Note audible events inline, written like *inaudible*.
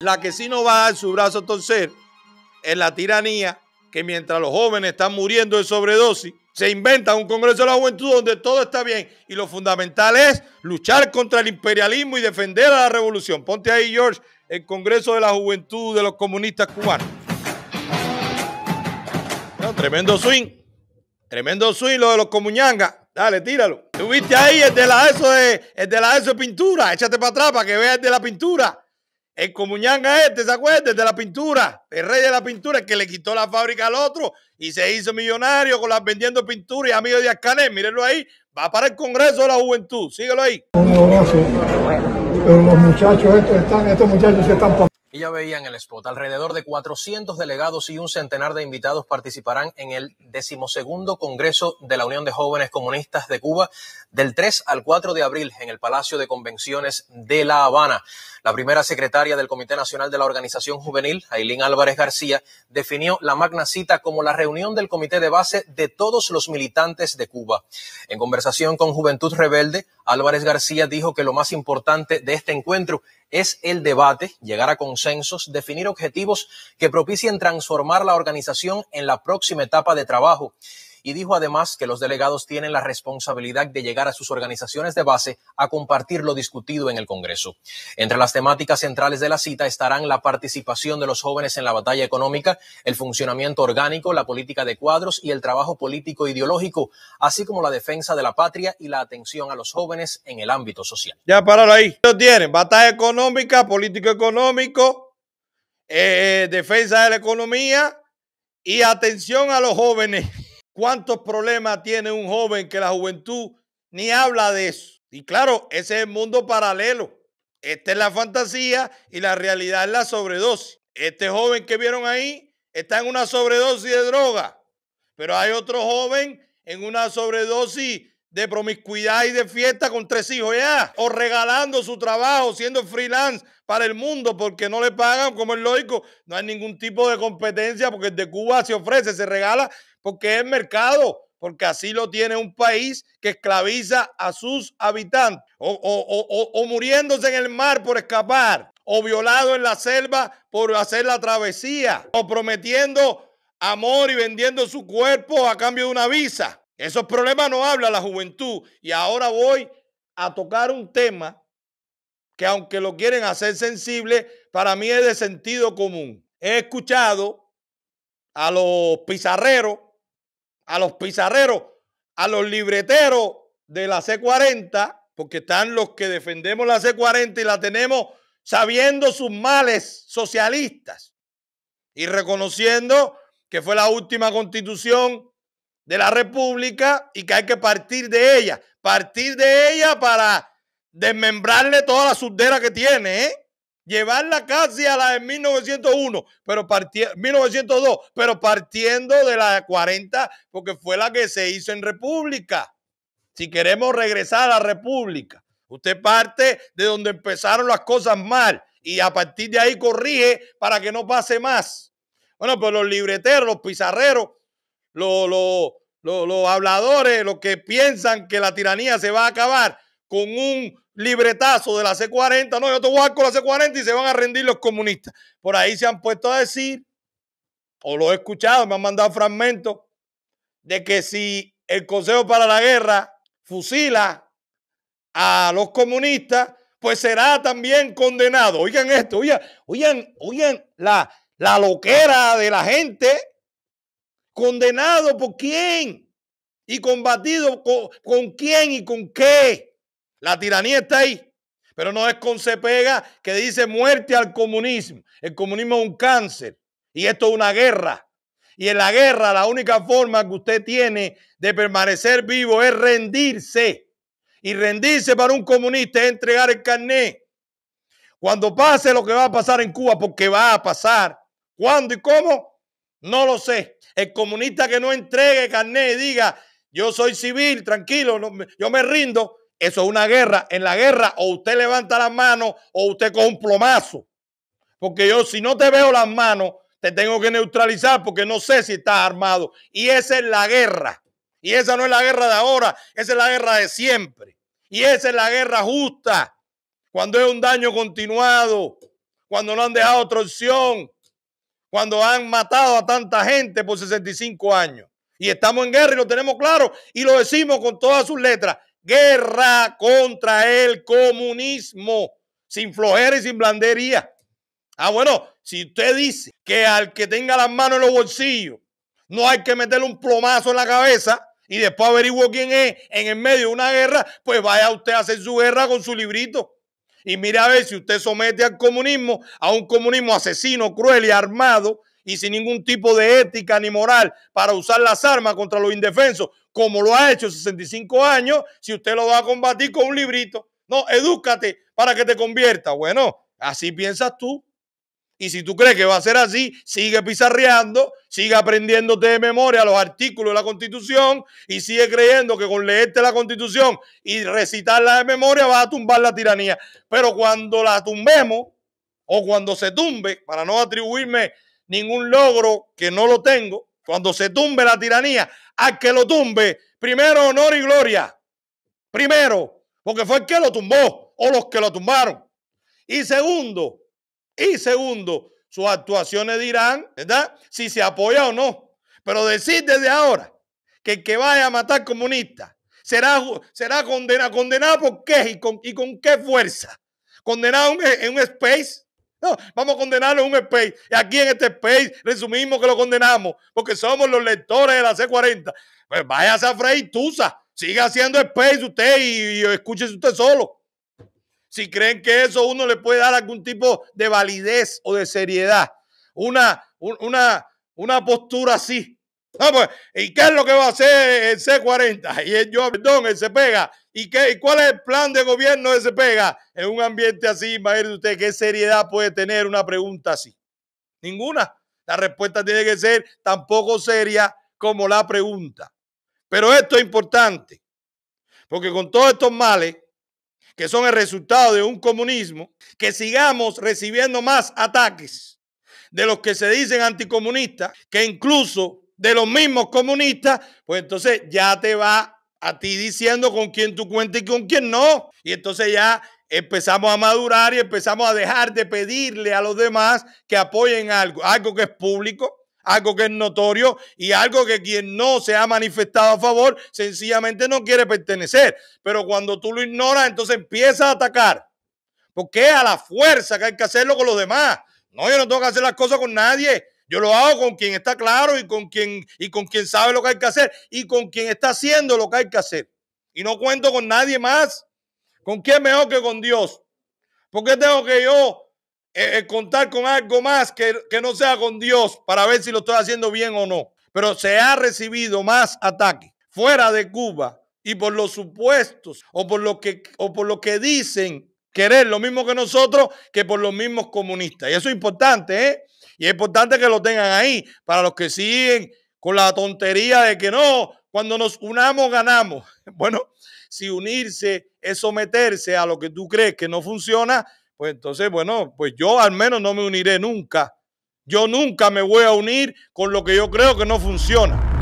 La que sí no va a dar su brazo a torcer en la tiranía que mientras los jóvenes están muriendo de sobredosis, se inventa un Congreso de la Juventud donde todo está bien y lo fundamental es luchar contra el imperialismo y defender a la revolución. Ponte ahí, George, el Congreso de la Juventud de los Comunistas Cubanos. tremendo swing, tremendo swing lo de los comuñangas. Dale, tíralo. Tuviste ahí el de la ESO de, el de, la ESO de pintura. Échate para atrás para que veas el de la pintura. El comuñanga este, ¿se acuerdan? De la pintura. El rey de la pintura, que le quitó la fábrica al otro y se hizo millonario con las vendiendo pintura y amigo de Ascanet. mírenlo ahí. Va para el Congreso de la Juventud. Síguelo ahí. los muchachos estos están, estos muchachos están ya veían el spot. Alrededor de 400 delegados y un centenar de invitados participarán en el decimosegundo Congreso de la Unión de Jóvenes Comunistas de Cuba del 3 al 4 de abril en el Palacio de Convenciones de La Habana. La primera secretaria del Comité Nacional de la Organización Juvenil, Ailín Álvarez García, definió la magna cita como la reunión del comité de base de todos los militantes de Cuba. En conversación con Juventud Rebelde, Álvarez García dijo que lo más importante de este encuentro es el debate, llegar a consensos, definir objetivos que propicien transformar la organización en la próxima etapa de trabajo y dijo además que los delegados tienen la responsabilidad de llegar a sus organizaciones de base a compartir lo discutido en el Congreso. Entre las temáticas centrales de la cita estarán la participación de los jóvenes en la batalla económica, el funcionamiento orgánico, la política de cuadros y el trabajo político ideológico, así como la defensa de la patria y la atención a los jóvenes en el ámbito social. Ya pararon ahí. lo tienen batalla económica, político económico, eh, eh, defensa de la economía y atención a los jóvenes. ¿Cuántos problemas tiene un joven que la juventud ni habla de eso? Y claro, ese es el mundo paralelo. Esta es la fantasía y la realidad es la sobredosis. Este joven que vieron ahí está en una sobredosis de droga, pero hay otro joven en una sobredosis de promiscuidad y de fiesta con tres hijos ya, o regalando su trabajo, siendo freelance para el mundo, porque no le pagan, como es lógico, no hay ningún tipo de competencia, porque el de Cuba se ofrece, se regala, porque es mercado, porque así lo tiene un país que esclaviza a sus habitantes, o, o muriéndose en el mar por escapar, o violado en la selva por hacer la travesía, o prometiendo amor y vendiendo su cuerpo a cambio de una visa. Esos problemas no habla la juventud. Y ahora voy a tocar un tema que aunque lo quieren hacer sensible, para mí es de sentido común. He escuchado a los pizarreros a los pizarreros, a los libreteros de la C40, porque están los que defendemos la C40 y la tenemos sabiendo sus males socialistas y reconociendo que fue la última constitución de la República y que hay que partir de ella, partir de ella para desmembrarle toda la sudera que tiene, ¿eh? llevarla casi a la de 1901, pero 1902, pero partiendo de la 40, porque fue la que se hizo en República. Si queremos regresar a la República, usted parte de donde empezaron las cosas mal y a partir de ahí corrige para que no pase más. Bueno, pues los libreteros, los pizarreros, los, los habladores, los que piensan que la tiranía se va a acabar con un libretazo de la C-40, no, yo te voy a con la C-40 y se van a rendir los comunistas. Por ahí se han puesto a decir, o lo he escuchado, me han mandado fragmentos, de que si el Consejo para la Guerra fusila a los comunistas, pues será también condenado. Oigan esto, oigan, oigan, la, la loquera de la gente. ¿Condenado por quién? ¿Y combatido con quién y con qué? La tiranía está ahí. Pero no es con Cepega que dice muerte al comunismo. El comunismo es un cáncer y esto es una guerra. Y en la guerra la única forma que usted tiene de permanecer vivo es rendirse. Y rendirse para un comunista es entregar el carné. Cuando pase lo que va a pasar en Cuba, porque va a pasar. ¿Cuándo y cómo? No lo sé. El comunista que no entregue carné y diga, yo soy civil, tranquilo, yo me rindo, eso es una guerra. En la guerra o usted levanta las manos o usted con un plomazo. Porque yo si no te veo las manos, te tengo que neutralizar porque no sé si estás armado. Y esa es la guerra. Y esa no es la guerra de ahora, esa es la guerra de siempre. Y esa es la guerra justa. Cuando es un daño continuado, cuando no han dejado opción, cuando han matado a tanta gente por 65 años. Y estamos en guerra y lo tenemos claro y lo decimos con todas sus letras guerra contra el comunismo, sin flojera y sin blandería. Ah, bueno, si usted dice que al que tenga las manos en los bolsillos no hay que meterle un plomazo en la cabeza y después averiguó quién es en el medio de una guerra, pues vaya usted a hacer su guerra con su librito. Y mire a ver si usted somete al comunismo, a un comunismo asesino, cruel y armado, y sin ningún tipo de ética ni moral para usar las armas contra los indefensos, como lo ha hecho 65 años, si usted lo va a combatir con un librito. No, edúcate para que te convierta. Bueno, así piensas tú. Y si tú crees que va a ser así, sigue pizarreando, sigue aprendiéndote de memoria los artículos de la Constitución y sigue creyendo que con leerte la Constitución y recitarla de memoria vas a tumbar la tiranía. Pero cuando la tumbemos o cuando se tumbe, para no atribuirme ningún logro que no lo tengo. Cuando se tumbe la tiranía, a que lo tumbe, primero honor y gloria. Primero, porque fue el que lo tumbó o los que lo tumbaron. Y segundo, y segundo, sus actuaciones dirán, ¿verdad? Si se apoya o no. Pero decir desde ahora que el que vaya a matar comunista será, será condenado, condenado por qué y con, y con qué fuerza. Condenado en un space no, vamos a condenarlo en un space. Y aquí en este space resumimos que lo condenamos porque somos los lectores de la C40. Pues váyase a Frey Tusa, siga haciendo space usted y, y escúchese usted solo. Si creen que eso uno le puede dar algún tipo de validez o de seriedad, una, una, una postura así, Ah, pues, ¿Y qué es lo que va a hacer el C40? Y el yo, perdón, el se pega. ¿Y, qué, cuál es el plan de gobierno de se pega? En un ambiente así, imagínese usted, ¿qué seriedad puede tener una pregunta así? Ninguna. La respuesta tiene que ser tampoco seria como la pregunta. Pero esto es importante, porque con todos estos males que son el resultado de un comunismo, que sigamos recibiendo más ataques de los que se dicen anticomunistas, que incluso de los mismos comunistas, pues entonces ya te va a ti diciendo con quién tú cuentas y con quién no. Y entonces ya empezamos a madurar y empezamos a dejar de pedirle a los demás que apoyen algo, algo que es público, algo que es notorio y algo que quien no se ha manifestado a favor sencillamente no quiere pertenecer. Pero cuando tú lo ignoras, entonces empiezas a atacar. Porque es a la fuerza que hay que hacerlo con los demás. No, yo no tengo que hacer las cosas con nadie. Yo lo hago con quien está claro y con quien, y con quien sabe lo que hay que hacer y con quien está haciendo lo que hay que hacer. Y no cuento con nadie más. ¿Con quién mejor que con Dios? ¿Por qué tengo que yo eh, eh, contar con algo más que, que no sea con Dios para ver si lo estoy haciendo bien o no? Pero se ha recibido más ataques fuera de Cuba y por los supuestos o por lo que, o por lo que dicen querer lo mismo que nosotros que por los mismos comunistas. Y eso es importante, ¿eh? Y es importante que lo tengan ahí para los que siguen con la tontería de que no, cuando nos unamos ganamos. *laughs* Bueno, si unirse es someterse a lo que tú crees que no funciona, pues entonces, bueno, pues yo al menos no me uniré nunca. Yo nunca me voy a unir con lo que yo creo que no funciona.